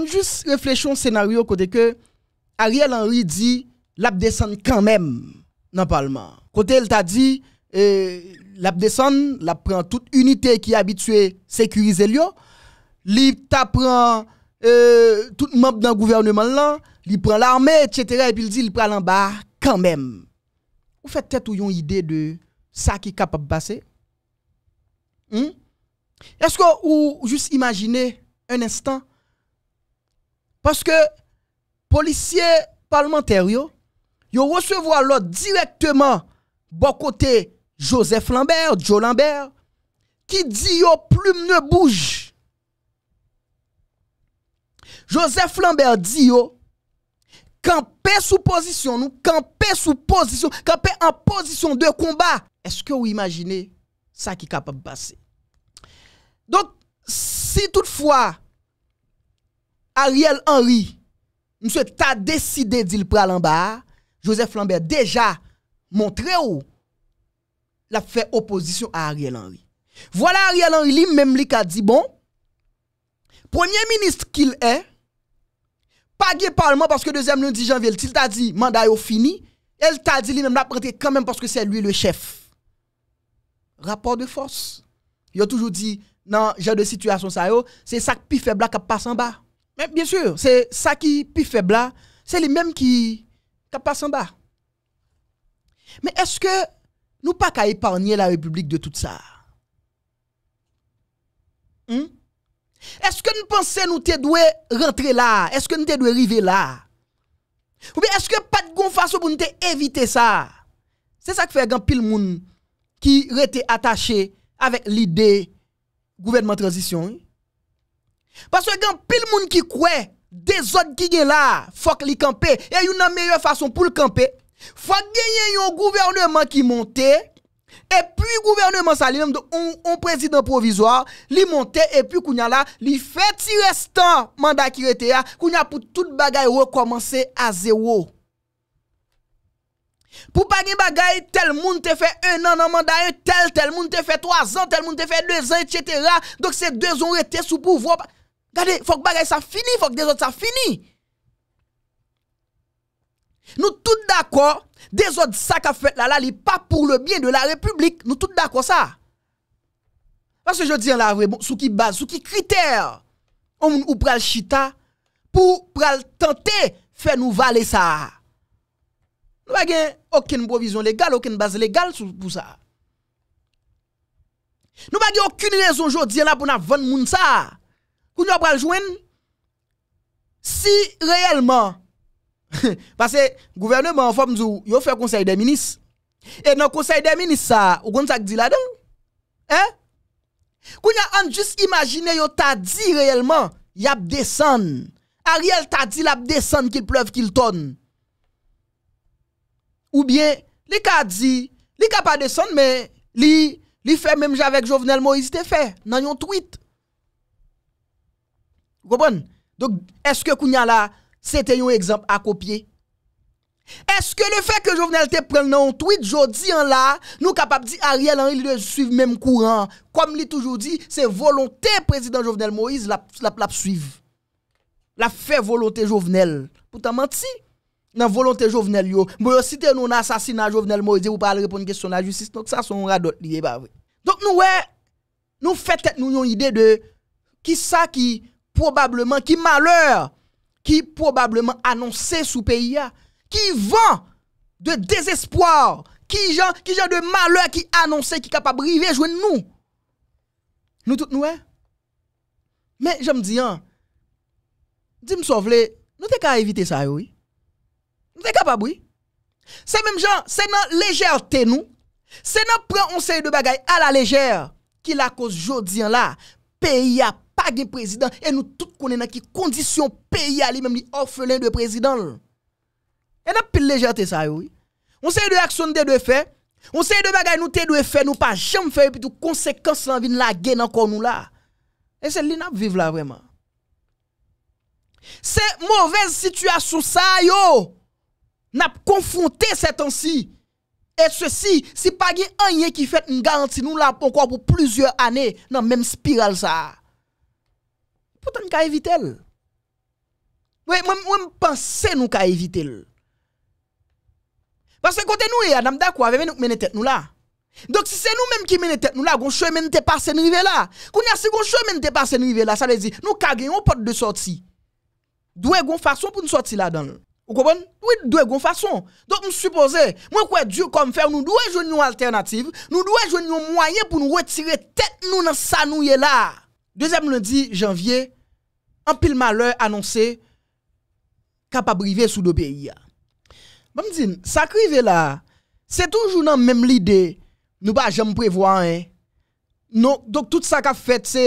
on juste au scénario côté que Ariel Henry dit descend quand même dans Parlement. Côté elle t'a dit euh, descend, prend toute unité qui est habituée sécuriser l'io, euh, li prend euh, tout membre dans gouvernement là, il prend l'armée etc. et puis il dit il prend en bas quand même. Vous faites peut-être une idée de ça qui est capable de passer hmm? Est-ce que vous juste imaginez un instant parce que policiers parlementaires, ils yo recevoir l'ordre directement de côté Joseph Lambert, Joe Lambert, qui dit yo plume ne bouge. Joseph Lambert dit yo, camper sous position, nous camper sous position, camper en position de combat. Est-ce que vous imaginez ça qui est capable de passer? Donc, si toutefois, Ariel Henry, monsieur, t'as décidé d'il prendre en bas. Joseph Lambert déjà montré où l'a fait opposition à Ariel Henry. Voilà Ariel Henry lui-même qui a dit bon, premier ministre qu'il est, pas parlement parce que deuxième lundi janvier, il t'a dit mandat est fini, elle t'a dit lui-même pas prêté quand même parce que c'est lui le chef. Rapport de force. Il a toujours dit, non, genre de situation, ça, c'est ça qui fait blague qui passe en bas. Eh, bien sûr, c'est ça qui plus faible là, c'est les mêmes qui qui passe en bas. Mais est-ce que nous pas qu'à épargner la République de tout ça hmm? Est-ce que nous pensons nous te rentrer là Est-ce que nous te arriver là Ou bien est-ce que pas de façon pour nous éviter ça C'est ça qui fait grand pile monde qui était attaché avec l'idée gouvernement transition. Paswe gen pil moun ki kwe, de zot ki gen la, fok li kampe, e yon nan mèye fason pou l'kampe, fok gen yon gouvernement ki monte, e pi gouvernement sa li, yon prezident provizor, li monte, e pi kounya la, li fè ti restan manda ki rete ya, kounya pou tout bagay rekomansè a zèwo. Pou bagay bagay, tel moun te fè un nan nan manda, tel, tel moun te fè toazan, tel moun te fè deuzan, etchetera, dok se deuzan rete sou pouvo, pa, Regardez, faut que bagay ça fini, faut que des autres ça fini. Nous tous d'accord, des autres ça qu'a fait là là, li pas pour le bien de la République, nous tous d'accord ça. Parce que je dis la vraie, bon, sous qui base, sous qui critère, on ou pral chita pour pral tenter faire nous valer ça. Nous n'avons aucune provision légale, aucune base légale pour ça. Nous n'avons aucune raison aujourd'hui là pour nous vendre ça. Kou pas le joindre si réellement parce que gouvernement en forme yo fait conseil des ministres et dans conseil des ministres ça ou comme ça dit là-dedans hein On on juste imaginer yo t'a dit réellement y a descendre Ariel t'a dit la descendre qu'il pleuve qu'il tonne ou bien li ka dit li ka pas descendre mais li li fait même avec Jovenel Moïse te fait dans yon tweet Gopon? Dok, eske kou nyan la, se te yon ekzamp akopye? Eske le fe ke jovenel te pren nan tweet jodi an la, nou kapap di a riel an, il le suive menm kouran. Kom li toujou di, se volonté prezident jovenel Moïse la plap suive. La fe volonté jovenel. Poutan manti? Nan volonté jovenel yo. Mou bon, yo site nou nan asasina jovenel Moïse ou pa al repoun kestyon nan jutsis, nok sa son radot liye ba. Dok nou fe te nou yon ide de ki sa ki Probableman ki malheur ki probableman anonsen sou peyi ya. Ki van de desespoir. Ki jan de malheur ki anonsen ki kapabri vejwen nou. Nou tout nou e. Men jom di an. Di m sou vle, nou te ka evite sa yo e. Nou te kapabri. Se menm jan, se nan lejerte nou. Se nan pran onseye de bagay ala lejere. Ki la kos jodien la. Peyi ya pey. pas président et nous tous connaissons dans qui condition pays à lui-même orphelin de président. Et n'a pile légèreté ça oui. On sait de action de faire, on sait de bagaille nous te de faire nous pas jamais faire et conséquences tout la guerre encore nous là. Et c'est li n'a vivre là vraiment. C'est mauvaise situation ça yo. N'a confronté cet temps Et ceci, si pas rien qui fait, une garantie. nous là encore pour plusieurs années dans même spirale ça pourtant nous avons évité. Oui, moi, moi nous avons évité. Parce que côté nous, Adam d'accord avec nous, menons tête nous là. Donc si c'est nous-mêmes qui menons tête nous là, nous chemin pas passé nous là. Quand y a si nous chemin te passé là, ça veut dire nous avons une porte de sortie. doit est façon pour nous sortir là-dedans. Vous comprenez Oui, de bonne façon. Donc, nous supposons moi, quoi Dieu comme faire, nous devons jouer une alternative, nous devons jouer un moyen pour nous retirer tête nous dans ça nous là. Dezem londi janvye, an pil male anonsè, ka pa brive sou do peyi ya. Ba m di, sa krive la, se toujou nan menm li de, nou ba jom prevoan, nou, dok tout sa ka fèt, se,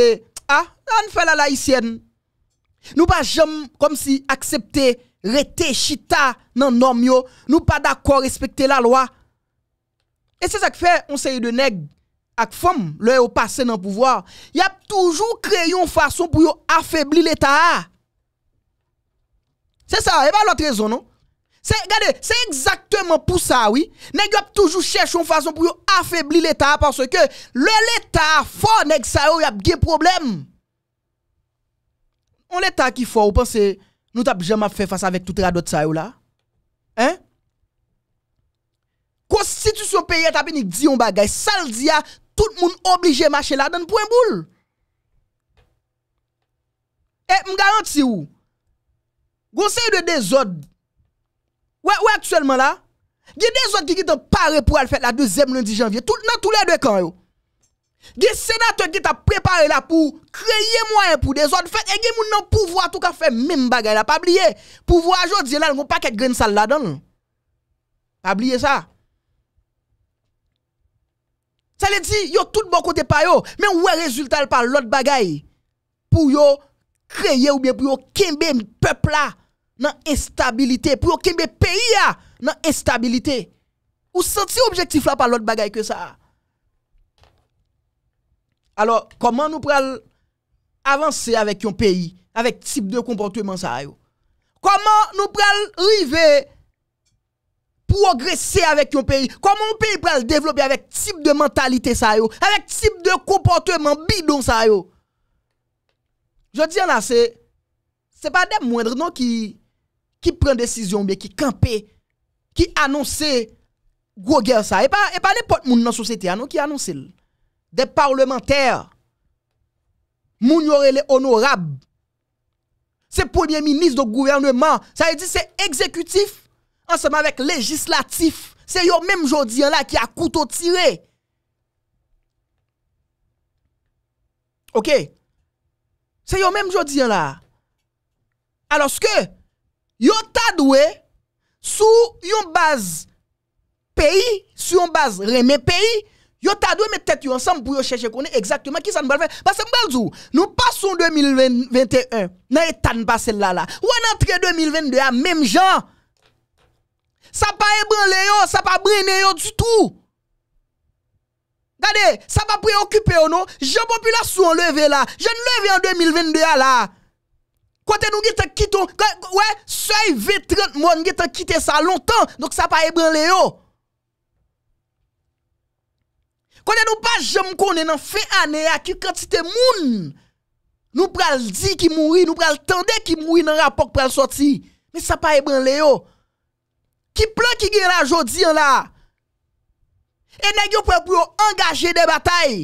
a, an fè la laisyen. Nou ba jom, kom si, aksepte, rete, chita, nan nom yo, nou pa dako respekte la loa. E se zak fè, on se yi de neg, ak fom, lè ou pase nan pouvoar, y ap toujou kreyon fason pou yo afèbli l'Etat. Se sa, e ba lot rezon, non? Se, gade, se exaktèman pou sa, oui, nèk y ap toujou chèchon fason pou yo afèbli l'Etat, panso ke lè l'Etat fò, nèk sa yo y ap gen problem. On l'Etat ki fò, ou panse, nou tap jèm ap fè fasa vek tout radot sa yo la? Hein? Konstitusyon peye tapè ni diyon bagay, saldi ya, Tout moun oblige mache ladan pou en boule. E m garanti ou. Gose yon de dezod. Ou e aktuelman la. Ge dezod ki git an pare pou al fèt la 2e m lundi janvye. Tout nan tou le de kan yo. Ge senatok ki ta prepare la pou kreye mwen pou dezod fèt. E gen moun nan pouvo a tou ka fè mime bagay la. Pa bliye. Pouvo a jod zi lan moun pa ket gren sal ladan. Pa bliye sa. Sa le di, yo tout bon kote pa yo, men wè rezultal pa lot bagay, pou yo kreye ou bè, pou yo kembe mpepla nan estabilite, pou yo kembe peyi ya nan estabilite. Ou senti objektif la pa lot bagay ke sa. Alors, koman nou pral avanse avèk yon peyi, avèk tip de kompontouman sa yo? Koman nou pral rive... progresser avec un pays Comment un pays peut développer avec type de mentalité ça yo Avec type de comportement bidon ça yo Je dis là, c'est n'est pas des moindres qui qui des décision mais qui campent, qui annonce gros guerre ça et pas et pas n'importe monde dans société hein, non qui annonce des parlementaires moun les honorables c'est premier ministre de gouvernement ça veut dire c'est exécutif ensemble avec législatif. C'est yon même jodi là qui a couteau tiré. OK. C'est yon même jodi là. Alors ce que yo tadoué sous yon base pays, sur une base remet pays, yon tadoué met tête ensemble pour yon chercher est exactement qui ça nous va faire parce que nous passons 2021 dans état passé là là ou en 2022 à même genre Sa pa ebran le yo, sa pa brene yo du tout. Gade, sa pa preokipe yo nou, jen populasyon leve la, jen leve en 2022 la. Kote nou gete kiton, we, soy ve 30 moun gete kite sa lontan, nou sa pa ebran le yo. Kote nou pa jen mkone nan fe ane aki, kante se te moun, nou pral di ki mouri, nou pral tende ki mouri nan rapok pral soti. Me sa pa ebran le yo. Ki plek ki gen la jodi an la. E nen gen pou yo engaje de batay.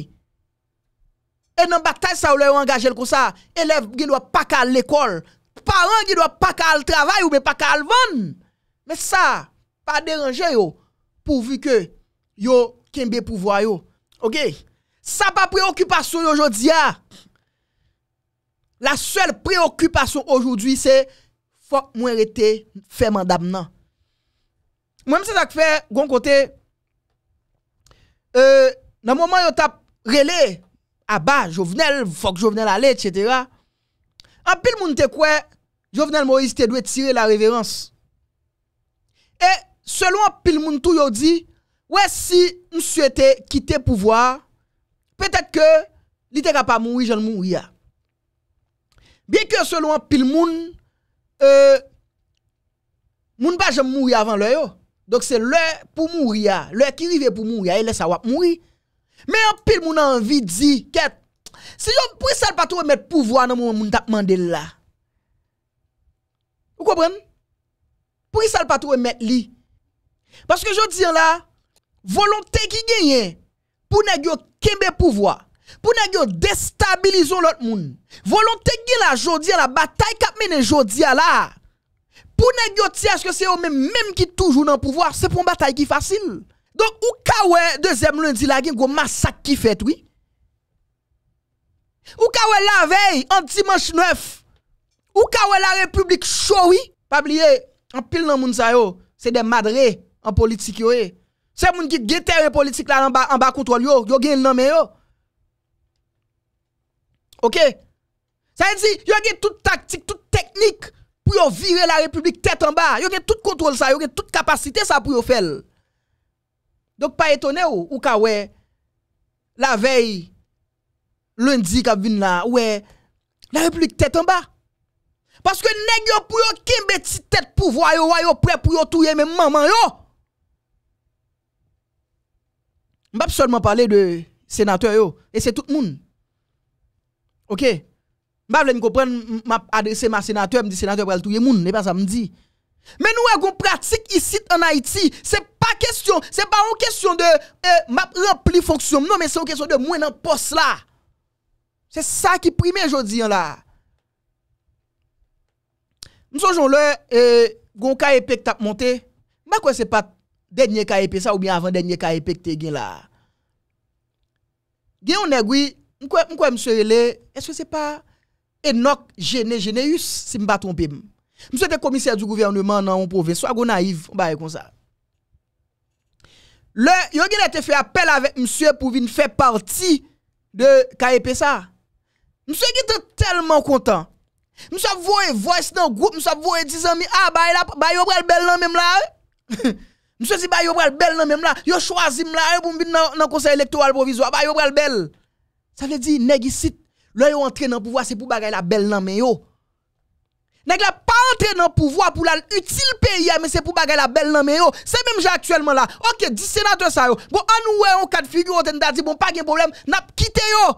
E nan batay sa ou lè yo engaje l kon sa. Elev gen dwa pak al l'ekol. Paran gen dwa pak al travay ou men pak al van. Men sa, pa deranje yo. Pou vi ke yo kenbe pou vwa yo. Ok? Sa pa preokupasyon yo jodi a. La sel preokupasyon yo jodi se, fok mwen rete fè mandam nan. Mwen mwen se tak fe, gwen kote, euh, nan mwen mwen yo tap rele, aba, jovenel, fok jovenel ale, etc. An pil moun te kwe, jovenel moris te dwe tire la reverans. E, selon pil moun tou yo di, wè si m souete kite pouvoar, petèk ke li te kapa moui, jen moui ya. Biè ke selon pil moun, euh, moun ba jen moui avan lè yo. Donk se lè pou mwou ya, lè ki wive pou mwou ya, e lè sa wap mwou ya. Men apil moun anvi di, ket, si yon pou yi salpato wè e met pouvoan nan moun moun tap mande lè la. Ou kobren? Pou yi salpato wè e met li. Paske jodi an la, volonte ki genyen pou ne gyo kembe pouvoan. Pou ne gyo destabilizon lot moun. Volonte ki genyen la jodi an la, batay kap menen jodi an la. Pou negyoti aske se yo men, menm ki toujou nan pouvoar, se pou mbata yi ki fasil. Donk, ou ka we, dezem lundi la gen, gwo masak ki fet, oui? Ou ka we la vey, an timansh neuf? Ou ka we la republik chowi? Pabli ye, an pil nan moun sa yo, se de madre, an politik yo e. Se moun ki gete re politik la, an bakout wali yo, yo gen nan men yo. Ok? Sa yon si, yo gen tout taktik, tout teknik, pour virer la République tête en bas. Yo gen tout contrôle ça, yo toute capacité ça pour faire. Donc pas étonné ou, ou ka la veille lundi qu'a vinn là, ouais la République tête en bas. Parce que nèg yo pour yo kembe ti tête pouvoir yo, yo prêt pour yo touyer même maman yo. M'pa seulement parler de sénateur yo et c'est tout le monde. OK Mbavle n koupren, m ap adrese ma senateur, m di senateur pral touye moun, ne pa sa m di. Men nou e goun pratik isit an Haiti, se pa kestyon, se pa an kestyon de m ap rempli fonksyon m nou, men se o kestyon de mwen an pos la. Se sa ki prime jodi an la. M soujoun lè, goun kaye pek tak monte, mba kwen se pa denye kaye pek sa ou bien avan denye kaye pek te gen la. Gen yon negwi, m kwen mse ele, eswe se pa... Enoch Gene Geneus, si je ne me trompe pas. Monsieur le commissaire du gouvernement dans mon province, soyez naïf, on va comme ça. Le, yo a été fait appel avec monsieur pour venir faire partie de KEP ça. Monsieur qui était tellement content. Monsieur voye voice dans le groupe, monsieur vu 10 amis, ah bah il a bah le bel nan même là. Hein? monsieur dit bah yo le bel nan même là, Il a choisi là hein, pour venir dans conseil électoral provisoire, bah yo le bel. Ça veut dire négocier Là, ont entré dans pouvoir, c'est pour bagay la belle nan men yo. Nèg la pas entré dans pouvoir pour la utile pays, mais c'est pour bagay la belle nan yo. C'est même j'ai actuellement là. OK, 10 sénateurs ça yo. Bon, on ouais on cas de figure, on dit bon, pas de problème, n'a quitté yo.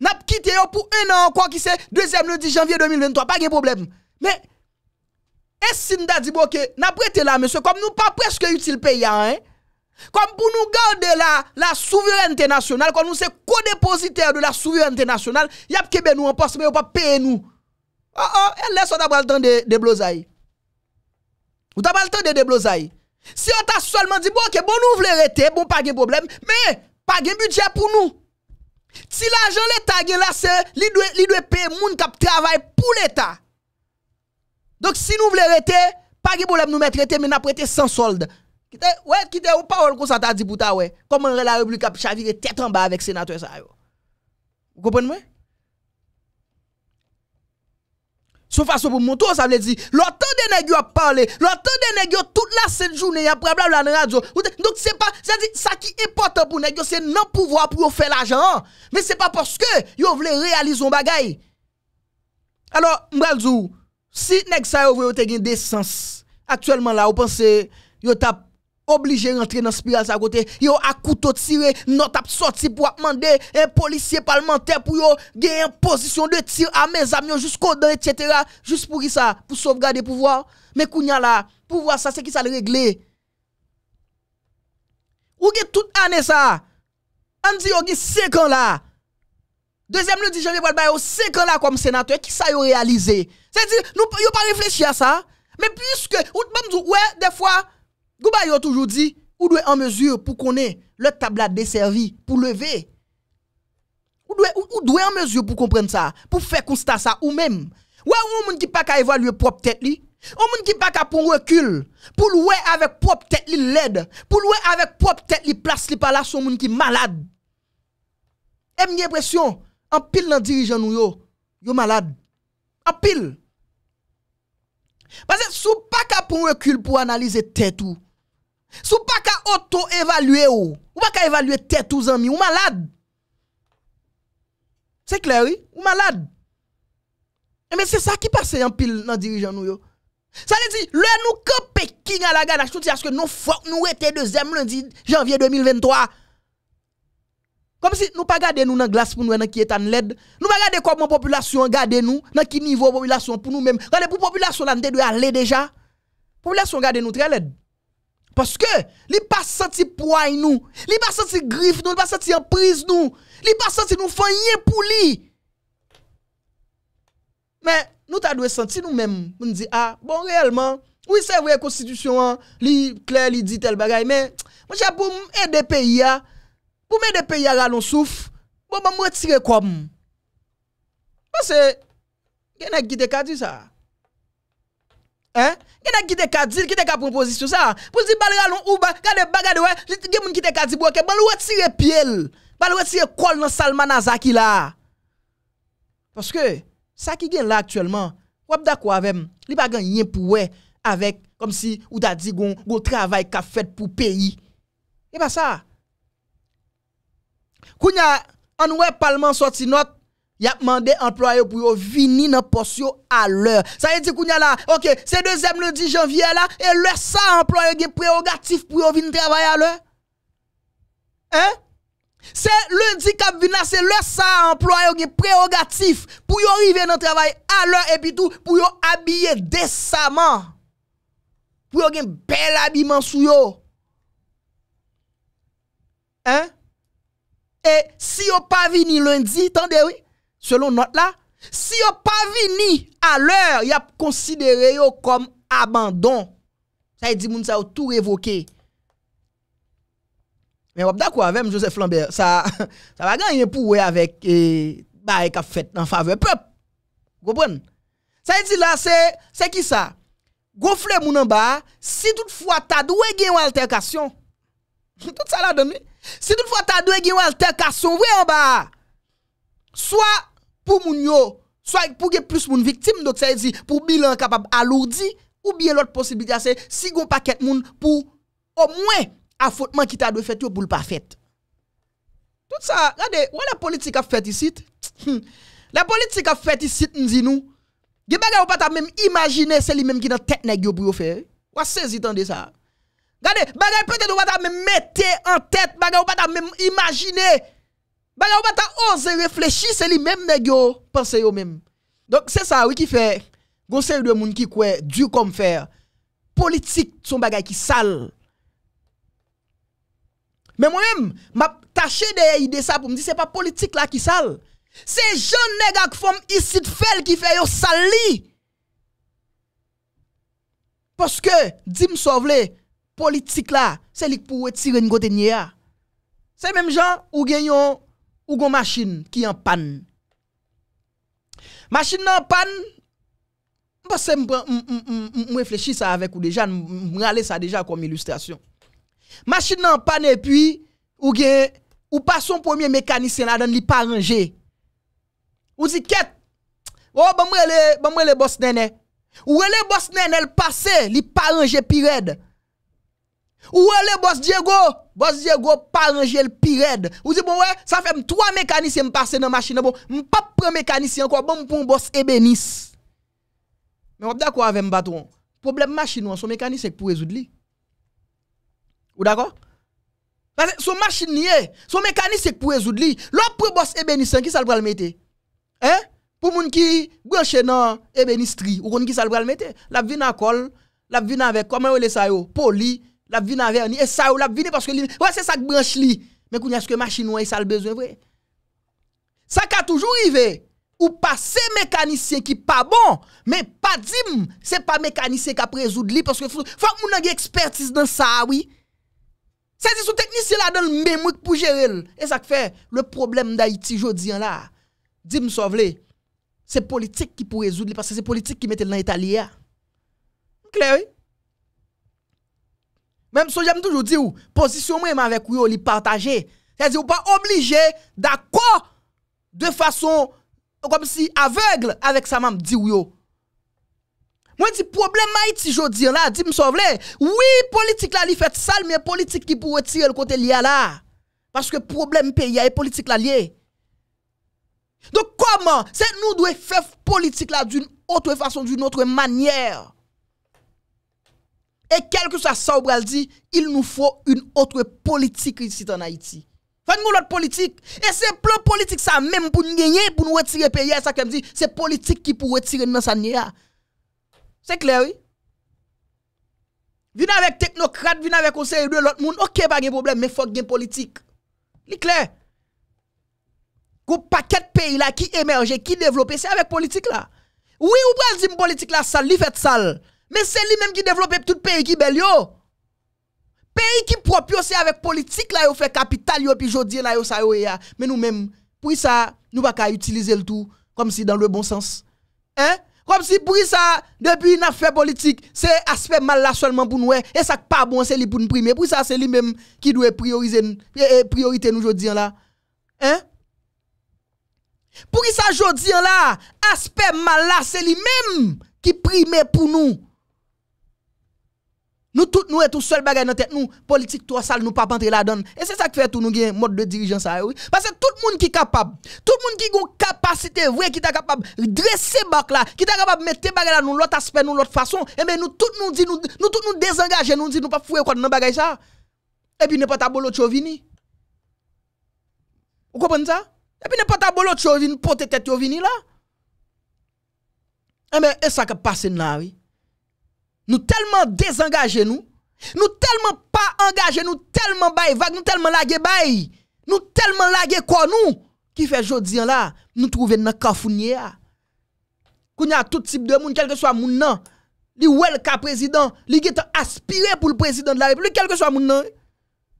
N'a quitté yo pour un an encore qui c'est deuxième le 10 janvier 2023, pas de problème. Mais est-ce que dit bon, OK, n'a prêté là monsieur comme nous pas presque utile pays hein? Comme pour nous garder la, la souveraineté nationale, comme nous sommes co de la souveraineté nationale, il y a que ben nous en poste, mais on pas payer nous. Oh ah, oh, ah, elle eh, laisse on le temps de, de blosaï. Ou pas le temps de Si on t'a seulement dit, bon, ok, bon, nous voulons arrêter, bon, pas de problème, mais pas de budget pour nous. Si l'argent l'État gagne là, c'est, il doit payer les gens qui travaillent pour l'État. Donc si nous voulons arrêter, pas de problème, nous mettre arrêter, mais nous prêter sans solde. Ouè, kite ou parol kon sa ta dipouta, ouè. Koman re la reblik ap chavire tet an ba vek senatre sa yo. Gopon mwen? Sou fasyon pou mwoto, sa mwen di, lor ton de negyo a parle, lor ton de negyo tout la set jounen, ya problem la nan radio. Donk se pa, se di, sa ki important pou negyo, se nan pouvwa pou yo fe l'ajan an. Men se pa porske, yo vle realizon bagay. Alo, mbrel zou, si negyo sa yo vle yo te gen desens, aktuelman la, ou pense, yo tap, obligé de rentrer dans spirale à côté yo a couteau tiré note a sorti pour demander un policier parlementaire pour yo gagner position de tir à mes amis jusqu'au dans etc. juste pour ça pour sauvegarder pouvoir mais kounya là pouvoir ça c'est qui ça le régler ou gen toute année ça on dit yo 5 ans là deuxième 10 janvier pour bailler 5 ans là comme sénateur qui ça a réalisé c'est à dire nous yo pas réfléchi à ça mais puisque ou même ouais des fois Gouba yo toujours dit, ou doit en mesure pour connaître le table desservi, pour lever. Ou doit ou, en mesure pour comprendre ça, pour faire constat ça ou même. Ou un monde qui pas qu'à évaluer propre tête li, Un monde qui pas qu'à pour recul, pour louer avec propre tête li l'aide, pour louer avec propre tête li place li par là son monde qui malade. Et j'ai l'impression en pile dans dirigeant nous yo, yo malade. En pile Basè sou pa ka pon rekul pou analize tèt ou. Sou pa ka oto evalue ou. Ou pa ka evalue tèt ou zanmi. Ou malade. Se kleri? Ou malade. Emen eh se sa ki pase yon pil nan dirijan nou yo. Sa li di, lè nou ke Pekin a la gana chouti aske nou fok nou ete 2em londi janvye 2023. Comme si nous pas garder nous dans glace pour nous dans qui est en LED, nous pas garder comment population garder nous dans qui niveau population pour nous-mêmes. Regardez pour population là nous doit aller déjà. Population garder nous très l'aide. Parce que li pas senti poids nous, li pas senti griffe nous, li pas senti emprise nous, li pas senti nous rien pour lui. Mais nous t'a dû sentir nous-mêmes, nous dit ah bon réellement oui, c'est vrai, la constitution, hein, li clair, li dit tel bagaille, mais, moi, j'ai pour aider pays, hein. pou mè de peyi a raloun souf, bon bon m wè tire kòm. Pase, genè gite kadi sa? Hein? Genè gite kadi, gite kaponpozisyon sa? Pou zi bal raloun ouba, gade bagade wè, gen moun gite kadi bwake, bon m wè tire piel, bon m wè tire kol nan salman azaki la. Pase ke, sa ki gen la aktuellement, wèp da kwa vem, li bagan yin pou wè, avèk, kom si ou ta di goun, goun travay ka fèt pou peyi. E pa sa, Kou nya anwe palman soti not Yap mande employe pou yo vini nan posyo a lor Sa yon ti kou nya la Ok, se dezem lodi janvye la E le sa employe gen preogatif pou yo vini travaye a lor Hein? Se lodi kab vina se le sa employe gen preogatif Pou yo rive nan travaye a lor E pi tou pou yo abye desaman Pou yo gen bel abiman sou yo Hein? E si yo pa vini lundi, tan dewi, selon not la, si yo pa vini a lor, ya konsidere yo kom abandon. Sa yi di moun sa yo tou evoke. Men wap da kwa, vem Joseph Lambert, sa va ganyen pou we avèk, e, ba e ka fèt nan fave pep. Gopon. Sa yi di la, se ki sa, gofle moun an ba, si tout fwa ta, dwe gen yon alterkasyon. Tout sa la doni. Si tout fwa ta doye gen wèl te kason wè an ba, swa pou moun yo, swa pou gen plus moun viktim nou te se zi, pou bi lè an kapab aloudi, ou bi lè lòt posibili a se, si goun paket moun pou o mwen afotman ki ta doye fèt yo pou l'pa fèt. Tout sa, rade, wè la politika fèt isit? Hmm. La politika fèt isit nzi nou, gen baga wè pata mèm imagine se li mèm ki nan tetne gyo pou yo fè. Wè se zi tande sa? Regardez, bagay peut-être ou pas mettre en tête, bagay ou pas même imaginer. Bagay ou pas oser réfléchir, c'est lui-même nèg yo penser yo même. Donc c'est ça oui qui fait conseil de moun qui croit du comme faire. Politique son bagay qui sale. Mais moi-même, m'a tâché de idée ça pour me dire c'est pas politique là qui sale. C'est jeune nèg qui femme ici fel qui fait yo sali. Parce que dim sauve politique là, c'est lui pour retirer une côté ah. C'est même gens ou gagnent ou gon machine qui en panne. Machine en panne, parce que je réfléchis ça avec vous déjà, je ça déjà comme illustration. Machine en panne et puis, ou ou pas son premier mécanicien là, dans li pas rangé. Ou dit, quête, oh, bon, moi le boss néné. Ou le boss néné, le passé, li pas rangé pirade. Ou wè lè boss Diego? Boss Diego parangèl pi red. Ou zi bon wè, sa fèm 3 mekanisè m'passe nan machinè bon. M'papre mekanisè an kwa bon m'pon boss Ebenis. Mè wè dè kwa avè m'bato an? Problem machinè an, son mekanisè k pou rezoud li. Ou dè kwa? Son machinè ni e, son mekanisè k pou rezoud li. Lò pou boss Ebenis an, ki sal pral metè? Eh? Pou moun ki gwenche nan Ebenistri, ou kon ki sal pral metè? La vina kol, la vina vek, koman wè lè sayo? Poli, Lap vin nan ver ni. E sa ou lap vin ni. Paske li. Wè se sak branch li. Mè koun yaske ma chinois e sal bezwen vre. Sak a toujou rive. Ou pa se mekanisye ki pa bon. Mè pa dim. Se pa mekanisye ka prezoud li. Paske fòk moun ange ekspertise dan sa ah, ou. Se di sou teknisye la don mè mouk pou jere l. E sak fè. Le probleme da iti jodi an la. Dim so vle. Se politik ki prezoud li. Paske se politik ki mette l nan itali ya. Kleri. Même si j'aime toujours dire, position même avec vous, les partager. C'est-à-dire, vous pas obligé d'accord de façon comme si aveugle avec sa même dit yo. Moi dis problème Haïti jodi là, dit me sauve Oui, politique là li fait sale mais politique qui pour tirer le côté lié là. Parce que problème pays et politique là lié. Donc comment c'est nous devons faire politique là d'une autre façon, d'une autre manière. Et quel que soit ça, on dit, il nous faut une autre politique ici en Haïti. faut nous l'autre politique. Et c'est plan politique ça même pour nous gagner, pour nous retirer pays, ça dit, c'est politique qui pour retirer nous pays. C'est clair, oui? Vin avec technocrate, vin avec conseil de l'autre monde, ok, pas de problème, mais faut gain politique. C'est clair. Gou paquet de pays là qui émerge, qui développe, c'est avec politique là. Oui, ou pas dire politique là ça li fait sale. Mais c'est lui-même qui développe tout le pays qui bel Pays qui propre c'est avec politique là il fait capital yo puis jodi là yo ça Mais nous mêmes pour ça nous pas utiliser le tout comme si dans le bon sens. Hein? Comme si pour ça, depuis une affaire politique, c'est aspect mal là seulement pour nous. Hein. Et ça pas bon, c'est lui pour nous primer. Pour ça, c'est lui-même qui doit prioriser, eh, eh, priorité nous là. Hein? Pour ça, aujourd'hui là, aspect mal là, c'est lui-même qui prime pour nous. Nous tous nous et tous seuls bagay dans tête nous politique toi sale nous pas entrer là-dedans et c'est ça qui fait tout nous un mode de dirigeance oui parce que tout le monde qui est capable tout le monde qui a une capacité vraie qui est capable de dresser bac là qui est capable de mettre bagay là nous l'autre aspect nous l'autre façon et eh ben nous tous nous disons, nous nous tous nous désengager nous dit nous pas fouer quoi dans bagay ça et puis n'importe abolo chovini Vous comprenez ça et puis n'importe abolo chovini porter tête yo là et eh ben et ça qui passe là oui nous tellement désengagés nous, nous tellement pas engagés, nous tellement bail vague, nous tellement lagué bail, nous tellement lagué quoi nous, qui fait jodi là, nous trouvons dans cafounier. Ah. y a tout type de monde, quel que soit moun nan, li wel ka président, li est aspiré pour le président de la République, quel que soit moun nan,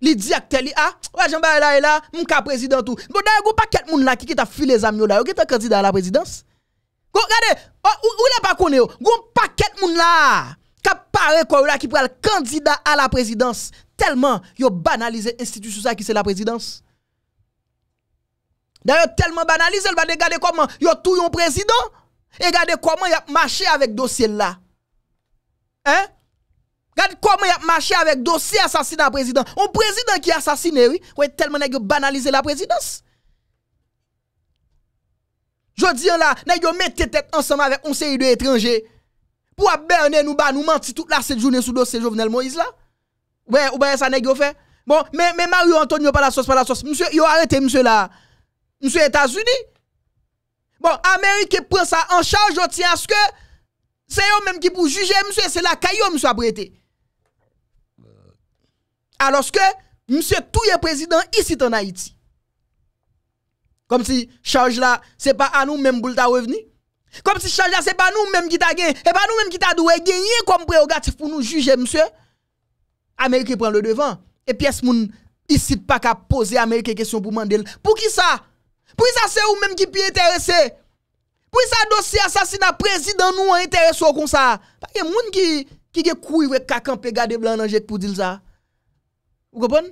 li dit à li ah, ouais j'en là là, mon ka président tout. Bon d'ailleurs, pas quelqu'un moun là qui t'a filé les amis là, qui t'a candidat à la présidence. Regardez, oh, ou, ou, ou pas connu, oh. gon paquet moun là. Paré quoi là qui prend le candidat à la présidence tellement yo banalisé institution ça qui c'est la présidence. D'ailleurs tellement banalisé ils va regarder comment yo tout un président et regardez comment il a marché avec dossier là. Hein? Regardez comment il a marché avec dossier assassinat président. Un président qui assassiné oui, ouais tellement nèg banalisé la présidence. Je dis là, nèg yo tête ensemble avec un série de pour berner nous ba nous mentir toute la cette journée sous dossier Jovenel Moïse là. ou bien ça nèg fait. Bon, mais mais Mario Antonio pas la sauce pas la sauce. Monsieur, a arrêté monsieur là. Monsieur États-Unis. Bon, Amérique prend ça en charge, on tient à ce que c'est eux même qui pour juger monsieur, c'est la caillou monsieur à prêté. Alors que monsieur tout est président ici en Haïti. Comme si charge là, c'est pas à nous même pour ta revenir. Kom si chanja se pa nou menm ki ta gen, e pa nou menm ki ta dou e genye kom preogatif pou nou juje, msye. Amerike pren le devan, e pi es moun isit pa ka pose Amerike kesyon pou mandel. Pou ki sa? Pou ki sa se ou menm ki pi enterese? Pou ki sa dosi asasina prezident nou an enterese ou kon sa? Pa ke moun ki ge kouy we kakan pe gade blan anjek pou dil sa? Ou kopon?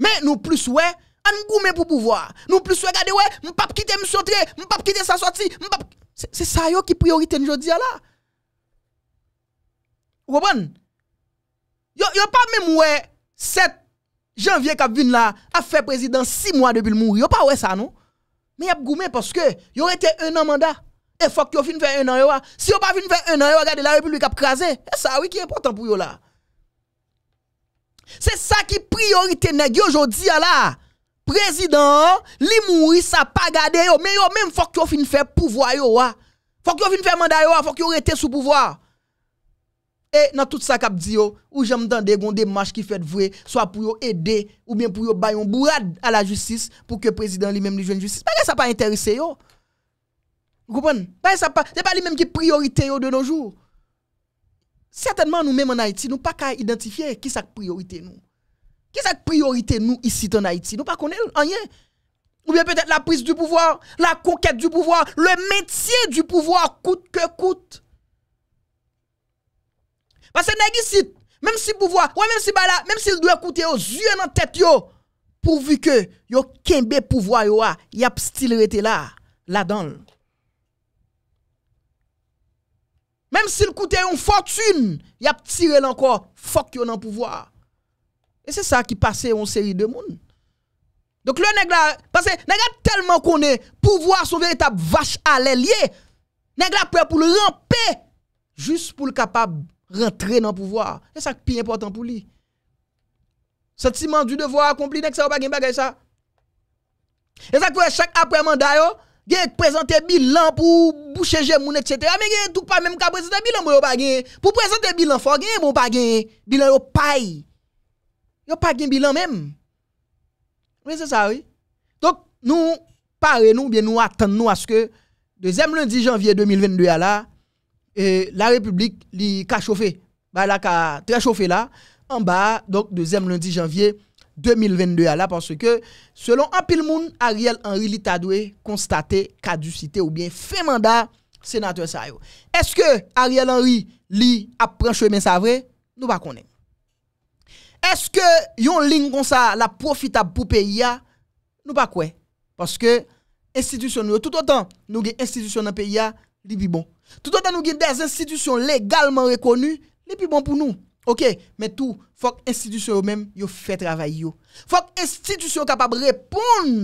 Men nou plus wey, An goumé pour pouvoir. Nous plus regarder ouais, m'pap pas quitter me m'pap pas quitter sa sortie, c'est ça yo qui priorité aujourd'hui là. Vous comprenez Yo pas même ouais 7 janvier qui vient là a fait président 6 mois depuis le mourir. Yo pas ouais ça non. Mais y a goumé parce que yo été un an mandat. Et faut que yo fin faire un an ah. Si yo pas fin faire un an yo, regardez la République a crasé. Et ça oui qui est important pour yo là. C'est ça qui priorité nèg aujourd'hui là. Prezident li mouri sa pa gade yo, men yo menm fok yo fin fè pouvoa yo wa. Fok yo fin fè manda yo wa, fok yo rete sou pouvoa. E nan tout sa kap di yo, ou jèm dan de gon de mach ki fèd vwe, swa pou yo ede, ou menm pou yo bayon bourad a la justis, pou ke prezident li menm li jwen justis. Bekè sa pa enterise yo? Goupen? Bekè sa pa, se pa li menm ki priorite yo de noujou? Siyatenman nou menm an Haiti, nou pa ka identifiye ki sa priorite nou. Qui est priorité nous ici en Haïti Nous ne connaissons rien. Ou bien peut-être la prise du pouvoir, la conquête du pouvoir, le métier du pouvoir, coûte que coûte. Parce que même si pouvoir, ou même si bala, même s'il doit coûter aux yeux dans tête pourvu que yo kembe pouvoir yo a, y a style rete là, là-dedans. Même s'il coûte une fortune, y a tiré encore, fuck yo dans pouvoir. Et c'est ça qui passait en série de monde. Donc le nègre là, parce que nègre tellement qu'on est pouvoir son véritable vache à l'ailier, nègre là prêt pour le ramper juste pour le capable rentrer dans le pouvoir. C'est ça qui est important pour lui. Sentiment du devoir accompli nèg ça pas gagner ça. Et ça que chaque après mandat yo, gen présenter bilan pour boucher jemoun etc. Mais gen tout pas même présenté présenter bilan pour pas Pour présenter bilan faut gain bon pas Bilan yo paille. yo pa gen bilan menm. Mwen se sa wè. Donk nou pare nou, bè nou atan nou aske, 2è lundi janvye 2022 ala, la republik li ka chofe, ba la ka tre chofe la, an ba, donk 2è lundi janvye 2022 ala, panse ke, selon an pil moun, Ariel Henry li ta dwe, konstate, ka du site ou bè fè manda, senatè sa yo. Eske Ariel Henry li apren chwe men sa vre, nou pa konen. Eske yon ling kon sa la profita pou PIA Nou pa kwe Paske institisyon nou yo Tout otan nou gen institisyon nan PIA Li bi bon Tout otan nou gen des institisyon legalman rekonu Li bi bon pou nou Ok, men tou Fok institisyon yo men yo fe travay yo Fok institisyon yo kapab repon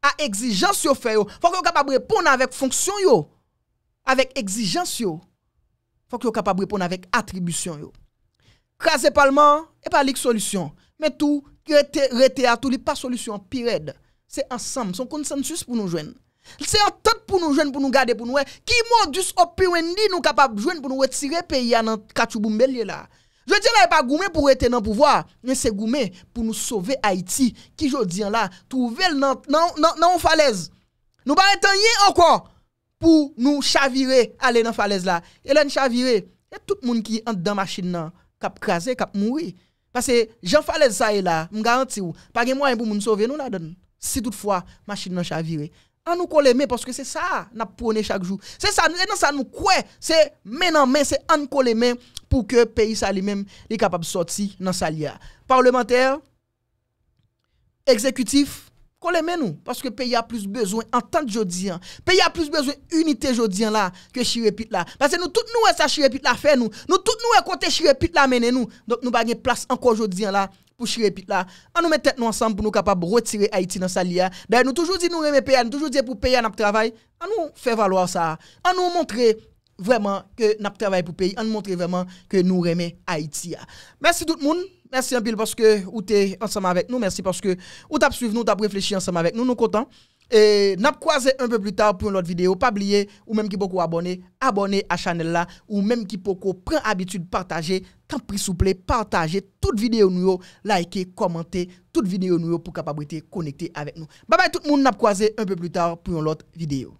A egzijans yo fe yo Fok yo kapab repon avek fonksyon yo Avek egzijans yo Fok yo kapab repon avek atribusyon yo Krasè palman, e palik solisyon. Metou, retea, tout li pa solisyon. Pired, se ansam, son konsensus pou nou jwen. Se ansam pou nou jwen, pou nou gade pou nou e. Ki mou dus opiwen li nou kapap jwen pou nou wetire peya nan kachou boum belye la. Je di la e pa goume pou rete nan pouvoa. Ne se goume pou nou sove Haiti. Ki jo diyan la, trouvel nan ou falez. Nou ba reten yi an kon pou nou chavire ale nan falez la. E lan chavire, e tout moun ki ente dan machine nan. cap craser, kap mourir. Parce que Jean Falaise ça est là, me garantis ou que moi moyen pour nous sauver nous la Si toutefois machine n'a chavire On nous colle mais parce que c'est ça n'a prôné chaque jour. C'est ça, c'est ça nous croit c'est main en main, c'est on colle main pour que pays ça lui-même est capable de sortir dans sa e lia. Parlementaire exécutif Kol eme nou? Paske peyi a plus bezwen an tant jodiyan. Peyi a plus bezwen unité jodiyan la ke chirepit la. Paske nou tout nou e sa chirepit la fe nou. Nou tout nou e kote chirepit la menen nou. Donk nou bagen plas anko jodiyan la pou chirepit la. An nou metet nou ansan pou nou kapab retire Haiti nan sa liya. Dey nou toujou di nou reme peyi an. Nou toujou di pou peyi an ap travay. An nou fe valwa sa. An nou montre Vreman ke nap travaye pou peyi An mwontre vreman ke nou reme Haiti Mersi tout moun Mersi anpil porske ou te ansama vek nou Mersi porske ou tap suiv nou Tap reflechi ansama vek nou Nou kontan e Nap kwaze unpe plus tar pou yon lot videyo Pabliye ou menm ki poko abone Abone a chanel la Ou menm ki poko pren abitude partaje Tampri souple partaje Tout videyo nou yo Like e komante Tout videyo nou yo Pou kapabite konekte avek nou Babay tout moun nap kwaze unpe plus tar Pou yon lot videyo